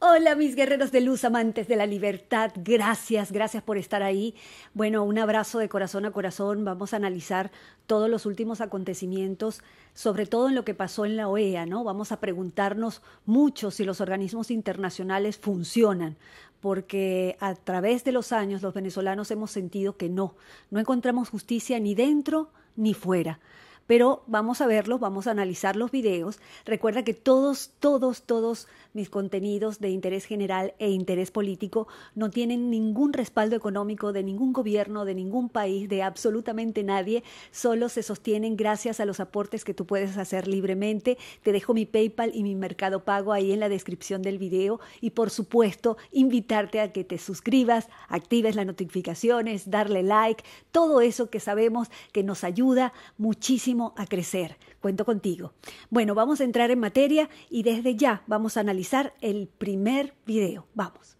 Hola mis guerreros de luz, amantes de la libertad, gracias, gracias por estar ahí. Bueno, un abrazo de corazón a corazón, vamos a analizar todos los últimos acontecimientos, sobre todo en lo que pasó en la OEA, ¿no? Vamos a preguntarnos mucho si los organismos internacionales funcionan, porque a través de los años los venezolanos hemos sentido que no, no encontramos justicia ni dentro ni fuera pero vamos a verlos, vamos a analizar los videos. Recuerda que todos, todos, todos mis contenidos de interés general e interés político no tienen ningún respaldo económico de ningún gobierno, de ningún país, de absolutamente nadie, solo se sostienen gracias a los aportes que tú puedes hacer libremente. Te dejo mi PayPal y mi Mercado Pago ahí en la descripción del video y por supuesto invitarte a que te suscribas, actives las notificaciones, darle like, todo eso que sabemos que nos ayuda muchísimo a crecer. Cuento contigo. Bueno, vamos a entrar en materia y desde ya vamos a analizar el primer video. Vamos.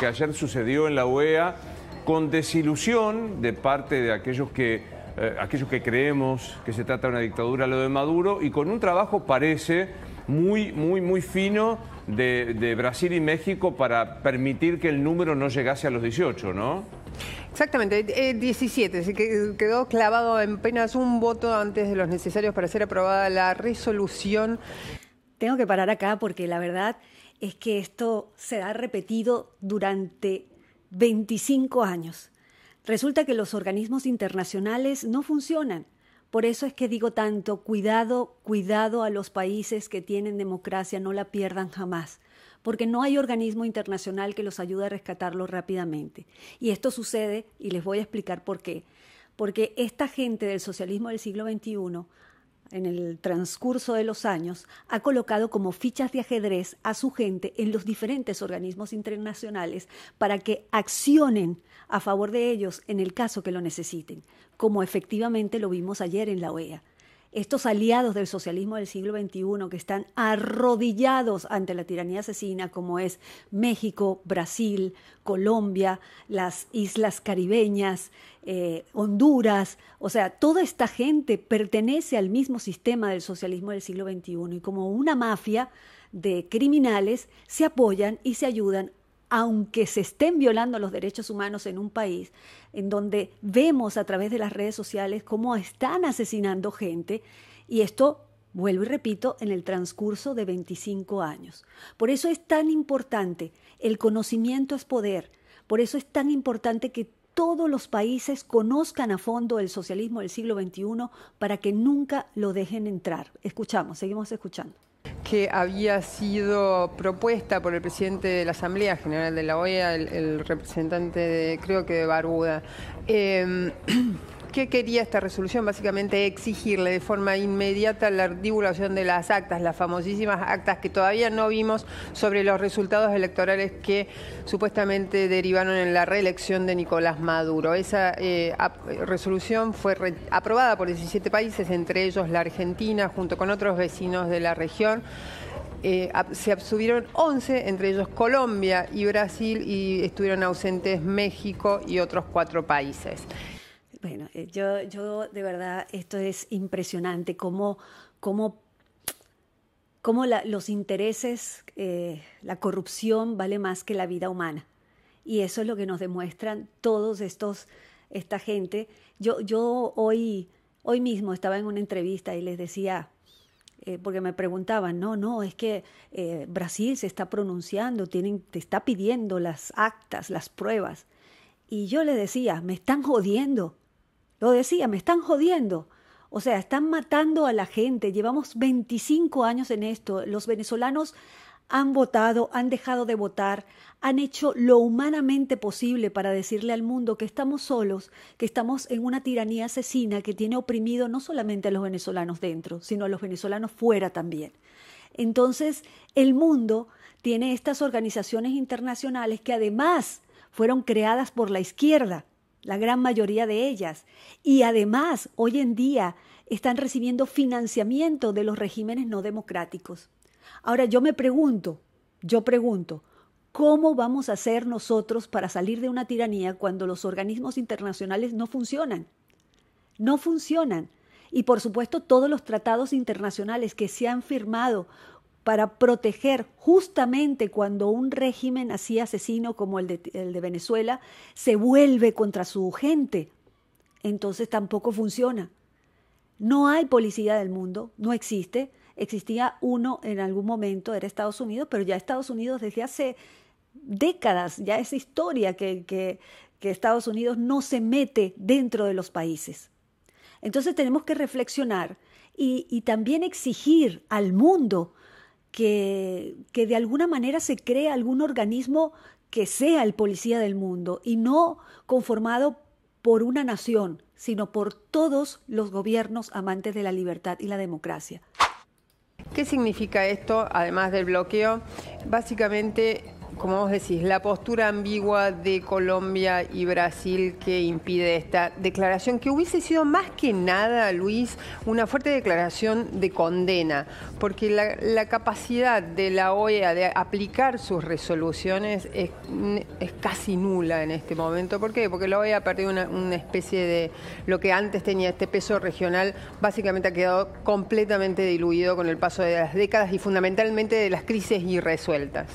que ayer sucedió en la OEA con desilusión de parte de aquellos que eh, aquellos que creemos que se trata de una dictadura, lo de Maduro, y con un trabajo parece muy, muy, muy fino de, Brasil y México para permitir que el número no llegase a los 18, ¿no? Exactamente, 17, eh, quedó clavado en apenas un voto antes de los necesarios para ser aprobada la resolución. Tengo que parar acá porque la verdad es que esto se ha repetido durante 25 años Resulta que los organismos internacionales no funcionan. Por eso es que digo tanto, cuidado, cuidado a los países que tienen democracia, no la pierdan jamás, porque no hay organismo internacional que los ayude a rescatarlo rápidamente. Y esto sucede, y les voy a explicar por qué, porque esta gente del socialismo del siglo XXI en el transcurso de los años, ha colocado como fichas de ajedrez a su gente en los diferentes organismos internacionales para que accionen a favor de ellos en el caso que lo necesiten, como efectivamente lo vimos ayer en la OEA estos aliados del socialismo del siglo XXI que están arrodillados ante la tiranía asesina, como es México, Brasil, Colombia, las islas caribeñas, eh, Honduras, o sea, toda esta gente pertenece al mismo sistema del socialismo del siglo XXI y como una mafia de criminales se apoyan y se ayudan aunque se estén violando los derechos humanos en un país en donde vemos a través de las redes sociales cómo están asesinando gente, y esto vuelvo y repito, en el transcurso de 25 años. Por eso es tan importante, el conocimiento es poder, por eso es tan importante que todos los países conozcan a fondo el socialismo del siglo XXI para que nunca lo dejen entrar. Escuchamos, seguimos escuchando que había sido propuesta por el presidente de la Asamblea General de la OEA, el, representante, de, creo que de Barbuda. Em, ¿Qué quería esta resolución? Básicamente exigirle de forma inmediata la divulgación de las actas, las famosísimas actas que todavía no vimos sobre los resultados electorales que supuestamente derivaron en la reelección de Nicolás Maduro. Esa eh, resolución fue aprobada por 17 países, entre ellos la Argentina, junto con otros vecinos de la región. Eh, se abstuvieron 11, entre ellos Colombia y Brasil, y estuvieron ausentes México y otros cuatro países. Bueno, eh, yo, yo de verdad, esto es impresionante, cómo, cómo, cómo los intereses, eh, la corrupción vale más que la vida humana. Y eso es lo que nos demuestran todos estos, esta gente. Yo, yo hoy, hoy mismo estaba en una entrevista y les decía, eh, porque me preguntaban, no, no, es que Brasil se está pronunciando, te está pidiendo las actas, las pruebas. Y yo les decía, me están jodiendo, lo decía, me están jodiendo. O sea, están matando a la gente. Llevamos 25 años en esto. Los venezolanos han votado, han dejado de votar, han hecho lo humanamente posible para decirle al mundo que estamos solos, que estamos en una tiranía asesina que tiene oprimido no solamente a los venezolanos dentro, sino a los venezolanos fuera también. Entonces, el mundo tiene estas organizaciones internacionales que además fueron creadas por la izquierda, la gran mayoría de ellas. Y además, hoy en día están recibiendo financiamiento de los regímenes no democráticos. Ahora yo me pregunto, yo pregunto, ¿cómo vamos a hacer nosotros para salir de una tiranía cuando los organismos internacionales no funcionan? No funcionan. Y por supuesto todos los tratados internacionales que se han firmado para proteger justamente cuando un régimen así asesino como el de, el de Venezuela se vuelve contra su gente. Entonces tampoco funciona. No hay policía del mundo, no existe. Existía uno en algún momento, era Estados Unidos, pero ya Estados Unidos desde hace décadas, ya es historia que, que, Estados Unidos no se mete dentro de los países. Entonces tenemos que reflexionar y, y también exigir al mundo que, de alguna manera se cree algún organismo que sea el policía del mundo y no conformado por una nación, sino por todos los gobiernos amantes de la libertad y la democracia. ¿Qué significa esto, además del bloqueo? Básicamente como vos decís, la postura ambigua de Colombia y Brasil que impide esta declaración, que hubiese sido más que nada, Luis, una fuerte declaración de condena, porque la, capacidad de la OEA de aplicar sus resoluciones es, casi nula en este momento. ¿Por qué? Porque la OEA ha perdido una especie de lo que antes tenía este peso regional, básicamente ha quedado completamente diluido con el paso de las décadas y fundamentalmente de las crisis irresueltas.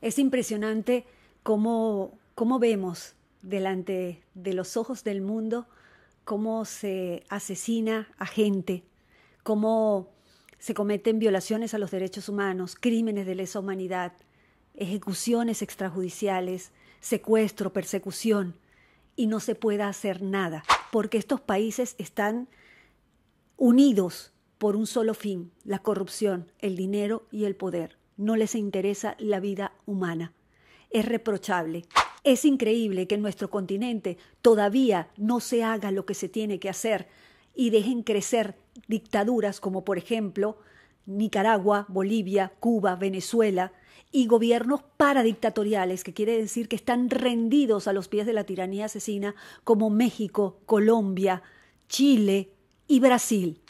Es impresionante cómo, cómo vemos delante de los ojos del mundo cómo se asesina a gente, cómo se cometen violaciones a los derechos humanos, crímenes de lesa humanidad, ejecuciones extrajudiciales, secuestro, persecución, y no se pueda hacer nada, porque estos países están unidos por un solo fin, la corrupción, el dinero y el poder no les interesa la vida humana. Es reprochable. Es increíble que en nuestro continente todavía no se haga lo que se tiene que hacer y dejen crecer dictaduras como por ejemplo Nicaragua, Bolivia, Cuba, Venezuela y gobiernos paradictatoriales, que quiere decir que están rendidos a los pies de la tiranía asesina como México, Colombia, Chile y Brasil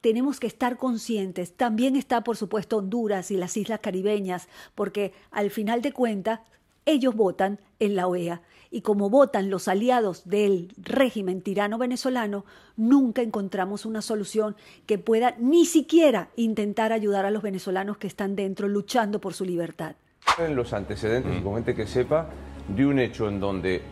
tenemos que estar conscientes. También está, por supuesto, Honduras y las islas caribeñas, porque al final de cuentas, ellos votan en la OEA. Y como votan los aliados del régimen tirano venezolano, nunca encontramos una solución que pueda ni siquiera intentar ayudar a los venezolanos que están dentro luchando por su libertad. En los antecedentes, y mm. gente que sepa, de un hecho en donde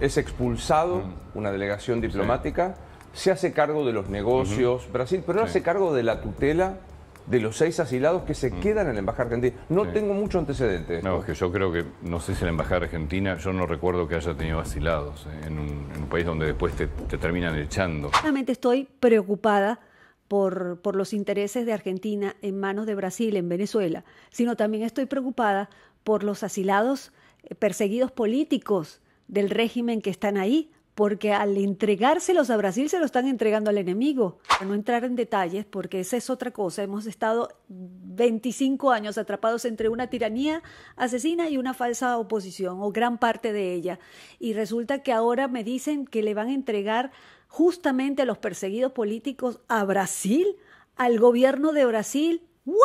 es expulsado mm. una delegación diplomática se hace cargo de los negocios, Brasil, pero no hace cargo de la tutela de los seis asilados que se mm. quedan en la Embajada Argentina. No tengo mucho antecedente. No, es que yo creo que, no sé si la Embajada Argentina, yo no recuerdo que haya tenido asilados eh, en un, país donde después te, terminan echando. Realmente estoy preocupada por, los intereses de Argentina en manos de Brasil, en Venezuela, sino también estoy preocupada por los asilados eh, perseguidos políticos del régimen que están ahí, porque al entregárselos a Brasil se lo están entregando al enemigo. Para no entrar en detalles, porque esa es otra cosa, hemos estado 25 años atrapados entre una tiranía asesina y una falsa oposición, o gran parte de ella. Y resulta que ahora me dicen que le van a entregar justamente a los perseguidos políticos a Brasil, al gobierno de Brasil. ¿What?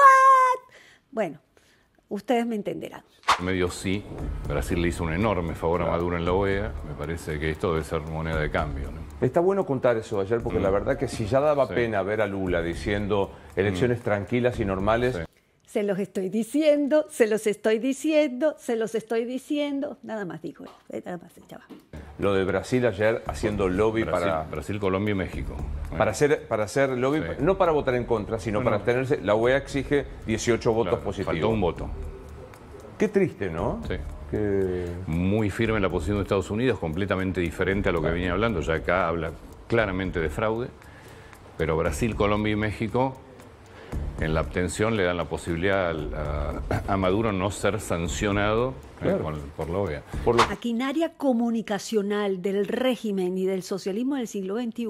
Bueno, ustedes me entenderán medio sí. Brasil le hizo un enorme favor a Maduro en la OEA. Me parece que esto debe ser moneda de cambio. Está bueno contar eso ayer porque la mm. verdad que si ya daba pena ver a Lula diciendo elecciones mm. tranquilas y normales. Se los estoy diciendo, se los estoy diciendo, se los estoy diciendo. Nada más dijo, eh, nada más chaval. Lo de Brasil ayer haciendo lobby para. Brasil, Colombia y México. Para, hacer, para hacer lobby, no para votar en contra, sino para tenerse... La OEA exige 18 votos positivos. Faltó un voto. Qué triste, ¿no? Sí. Muy firme la posición de Estados Unidos, completamente diferente a lo que venía hablando. Ya acá habla claramente de fraude, pero Brasil, Colombia y México en la abstención le dan la posibilidad a, Maduro no ser sancionado eh, por, la OEA. La maquinaria comunicacional del régimen y del socialismo del siglo XXI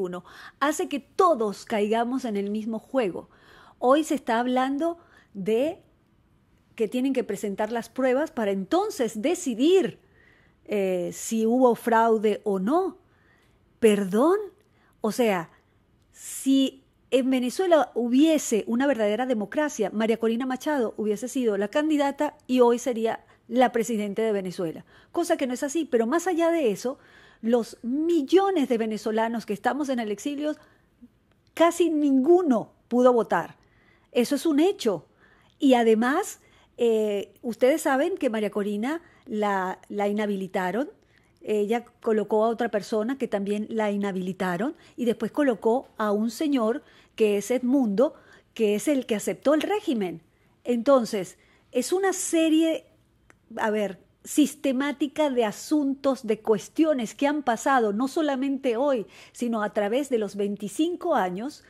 hace que todos caigamos en el mismo juego. Hoy se está hablando de que tienen que presentar las pruebas para entonces decidir eh, si hubo fraude o no. ¿Perdón? O sea, si en Venezuela hubiese una verdadera democracia, María Corina Machado hubiese sido la candidata y hoy sería la presidenta de Venezuela. Cosa que no es así, pero más allá de eso, los millones de venezolanos que estamos en el exilio, casi ninguno pudo votar. Eso es un hecho. Y además, eh, ustedes saben que María Corina la, la inhabilitaron ella colocó a otra persona que también la inhabilitaron y después colocó a un señor que es Edmundo, que es el que aceptó el régimen. Entonces, es una serie, a ver, sistemática de asuntos, de cuestiones que han pasado no solamente hoy, sino a través de los 25 años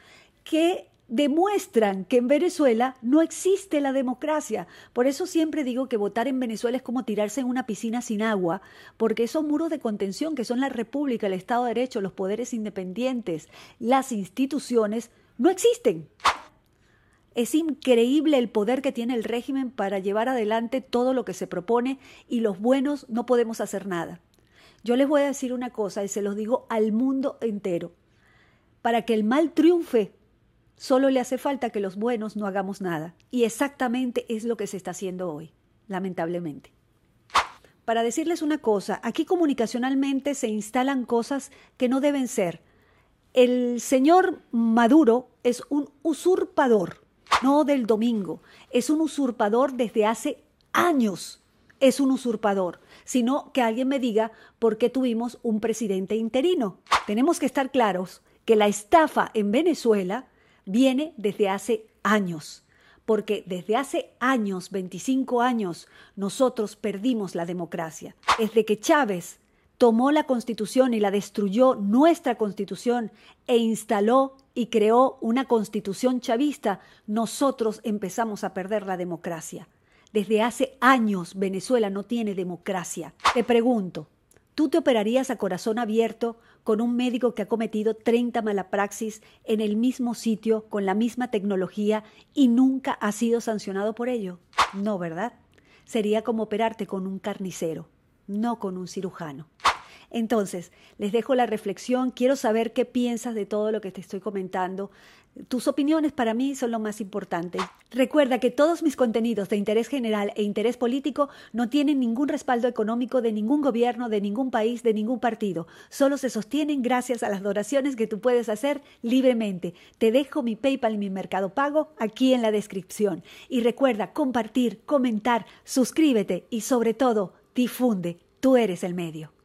que demuestran que en Venezuela no existe la democracia. Por eso siempre digo que votar en Venezuela es como tirarse en una piscina sin agua, porque esos muros de contención que son la República, el Estado de Derecho, los poderes independientes, las instituciones, no existen. Es increíble el poder que tiene el régimen para llevar adelante todo lo que se propone y los buenos no podemos hacer nada. Yo les voy a decir una cosa y se los digo al mundo entero. Para que el mal triunfe, Solo le hace falta que los buenos no hagamos nada. Y exactamente es lo que se está haciendo hoy, lamentablemente. Para decirles una cosa, aquí comunicacionalmente se instalan cosas que no deben ser. El señor Maduro es un usurpador, no del domingo, es un usurpador desde hace años, es un usurpador, sino que alguien me diga por qué tuvimos un presidente interino. Tenemos que estar claros que la estafa en Venezuela viene desde hace años, porque desde hace años, 25 años, nosotros perdimos la democracia. Desde que Chávez tomó la constitución y la destruyó nuestra constitución e instaló y creó una constitución chavista, nosotros empezamos a perder la democracia. Desde hace años Venezuela no tiene democracia. Te pregunto, ¿tú te operarías a corazón abierto con un médico que ha cometido 30 malapraxis en el mismo sitio, con la misma tecnología y nunca ha sido sancionado por ello? No, ¿verdad? Sería como operarte con un carnicero, no con un cirujano. Entonces, les dejo la reflexión, quiero saber qué piensas de todo lo que te estoy comentando. Tus opiniones para mí son lo más importante. Recuerda que todos mis contenidos de interés general e interés político no tienen ningún respaldo económico de ningún gobierno, de ningún país, de ningún partido. Solo se sostienen gracias a las donaciones que tú puedes hacer libremente. Te dejo mi PayPal y mi Mercado Pago aquí en la descripción. Y recuerda compartir, comentar, suscríbete y sobre todo difunde. Tú eres el medio.